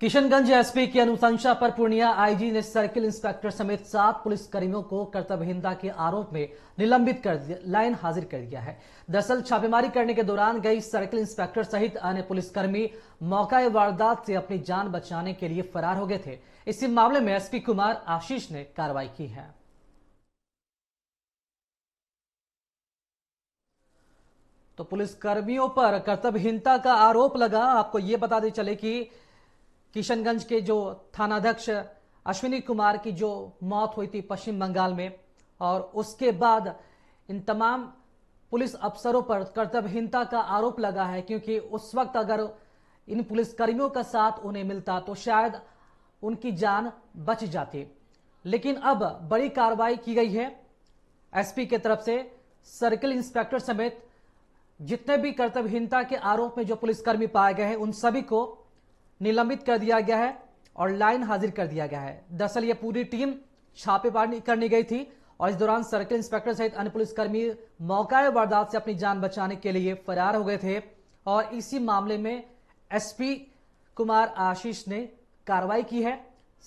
Kishanganj SP की अनुशंसा पर पूर्णिया आईजी ने सर्किल इंस्पेक्टर समेत सात पुलिस कर्मियों को कर्तव्यहीनता के आरोप में निलंबित कर लाइन हाजिर कर दिया है दरअसल छापेमारी करने के दौरान गई सर्किल इंस्पेक्टर सहित अन्य पुलिसकर्मी मौका वारदात से अपनी जान बचाने के लिए फरार हो गए थे इसी मामले में एसपी कुमार आशीष ने कार्रवाई की है तो पुलिसकर्मियों पर कर्तव्यहीनता का आरोप लगा आपको यह बता दें चले कि किशनगंज के जो थानाध्यक्ष अश्विनी कुमार की जो मौत हुई थी पश्चिम बंगाल में और उसके बाद इन तमाम पुलिस अफसरों पर कर्तव्यहीनता का आरोप लगा है क्योंकि उस वक्त अगर इन पुलिसकर्मियों का साथ उन्हें मिलता तो शायद उनकी जान बच जाती लेकिन अब बड़ी कार्रवाई की गई है एसपी के तरफ से सर्कल इंस्पेक्टर समेत जितने भी कर्तव्यहीनता के आरोप में जो पुलिसकर्मी पाए गए हैं उन सभी को निलंबित कर दिया गया है और लाइन हाजिर कर दिया गया है दरअसल ये पूरी टीम छापेमारी करने गई थी और इस दौरान सर्किल इंस्पेक्टर सहित अन्य पुलिसकर्मी मौका वारदात से अपनी जान बचाने के लिए फरार हो गए थे और इसी मामले में एसपी कुमार आशीष ने कार्रवाई की है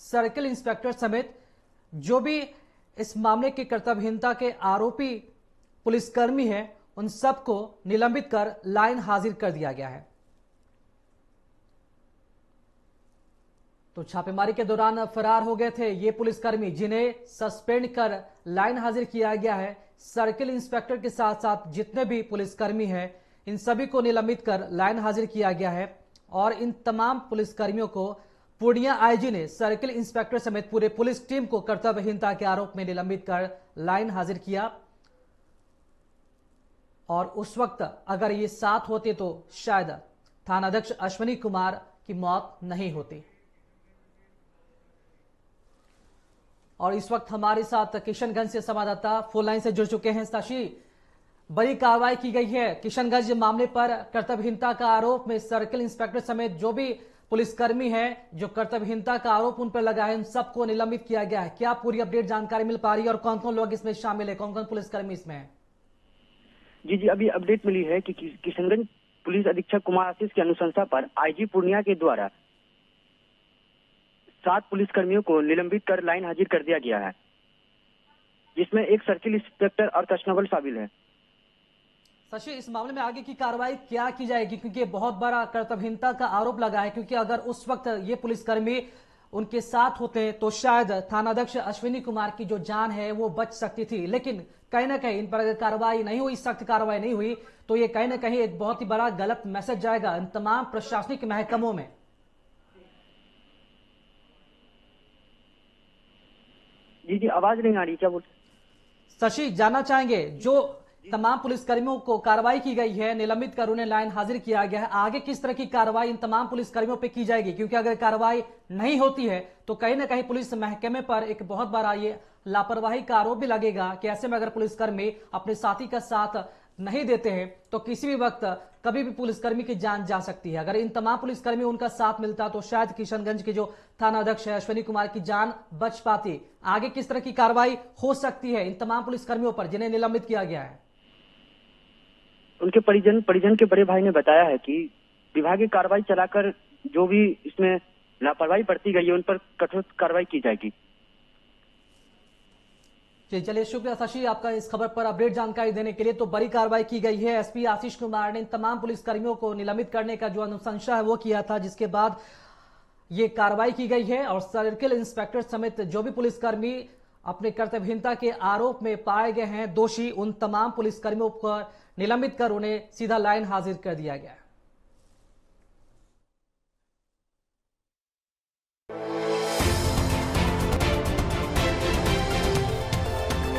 सर्किल इंस्पेक्टर समेत जो भी इस मामले की कर्तव्यहीनता के आरोपी पुलिसकर्मी हैं उन सबको निलंबित कर लाइन हाजिर कर दिया गया है तो छापेमारी के दौरान फरार हो गए थे ये पुलिसकर्मी जिन्हें सस्पेंड कर लाइन हाजिर किया गया है सर्किल इंस्पेक्टर के साथ साथ जितने भी पुलिसकर्मी हैं इन सभी को निलंबित कर लाइन हाजिर किया गया है और इन तमाम पुलिसकर्मियों को पूर्णिया आईजी ने सर्किल इंस्पेक्टर समेत पूरे पुलिस टीम को कर्तव्यहीनता के आरोप में निलंबित कर लाइन हाजिर किया और उस वक्त अगर ये साथ होते तो शायद थानाध्यक्ष अश्विनी कुमार की मौत नहीं होती और इस वक्त हमारे साथ किशनगंज से संवाददाता फोन लाइन से जुड़ चुके हैं शशि बड़ी कार्रवाई की गई है किशनगंज मामले पर कर्तव्यहीनता का आरोप में सर्किल इंस्पेक्टर समेत जो भी पुलिसकर्मी हैं जो कर्तव्यहीनता का आरोप उन पर लगा है उन सबको निलंबित किया गया है क्या पूरी अपडेट जानकारी मिल पा रही है और कौन कौन लोग इसमें शामिल है कौन कौन पुलिसकर्मी इसमें है जी जी अभी अपडेट मिली है कि किशनगंज पुलिस अधीक्षक कुमार आशीष की अनुशंसा पर आईजी पूर्णिया के द्वारा सात पुलिसकर्मियों को निलंबित कर लाइन हाजिर कर दिया गया है जिसमें एक सर्किल इंस्पेक्टर और कस्टमर शामिल है शशि इस मामले में आगे की कार्रवाई क्या की जाएगी क्योंकि बहुत बड़ा कर्तव्यहीनता का आरोप लगा है क्योंकि अगर उस वक्त ये पुलिसकर्मी उनके साथ होते तो शायद थानाध्यक्ष अश्विनी कुमार की जो जान है वो बच सकती थी लेकिन कहीं ना कहीं इन पर अगर कार्रवाई नहीं हुई सख्त कार्रवाई नहीं हुई तो ये कहीं ना कहीं एक बहुत ही बड़ा गलत मैसेज जाएगा इन तमाम प्रशासनिक महकमों में जी जी आवाज नहीं आ रही क्या बोल शशि जानना चाहेंगे जो तमाम पुलिसकर्मियों को कार्रवाई की गई है निलंबित कर उन्हें लाइन हाजिर किया गया है आगे किस तरह की कार्रवाई इन तमाम पुलिसकर्मियों पर की जाएगी क्योंकि अगर कार्रवाई नहीं होती है तो कहीं ना कहीं पुलिस महकमे पर एक बहुत बड़ा ये लापरवाही का आरोप भी लगेगा कि ऐसे में अगर पुलिसकर्मी अपने साथी का साथ नहीं देते हैं तो किसी भी वक्त कभी भी पुलिसकर्मी की जान जा सकती है अगर इन तमाम पुलिसकर्मी उनका साथ मिलता तो शायद किशनगंज के जो थाना अध्यक्ष है अश्विनी कुमार की जान बच पाती आगे किस तरह की कार्रवाई हो सकती है इन तमाम पुलिसकर्मियों पर जिन्हें निलंबित किया गया है उनके परिजन परिजन के बड़े भाई ने बताया है कि विभागीय कार्रवाई चलाकर जो भी इसमें लापरवाही बरती गई है उन पर कठोर कार्रवाई की जाएगी चलिए शुक्रिया शशि आपका इस खबर पर अपडेट जानकारी देने के लिए तो बड़ी कार्रवाई की गई है एसपी आशीष कुमार ने तमाम पुलिसकर्मियों को निलंबित करने का जो अनुशंसा है वो किया था जिसके बाद ये कार्रवाई की गई है और सर्किल इंस्पेक्टर समेत जो भी पुलिसकर्मी अपने कर्तव्यहीनता के आरोप में पाए गए हैं दोषी उन तमाम पुलिसकर्मियों को निलंबित कर उन्हें सीधा लाइन हाजिर कर दिया गया है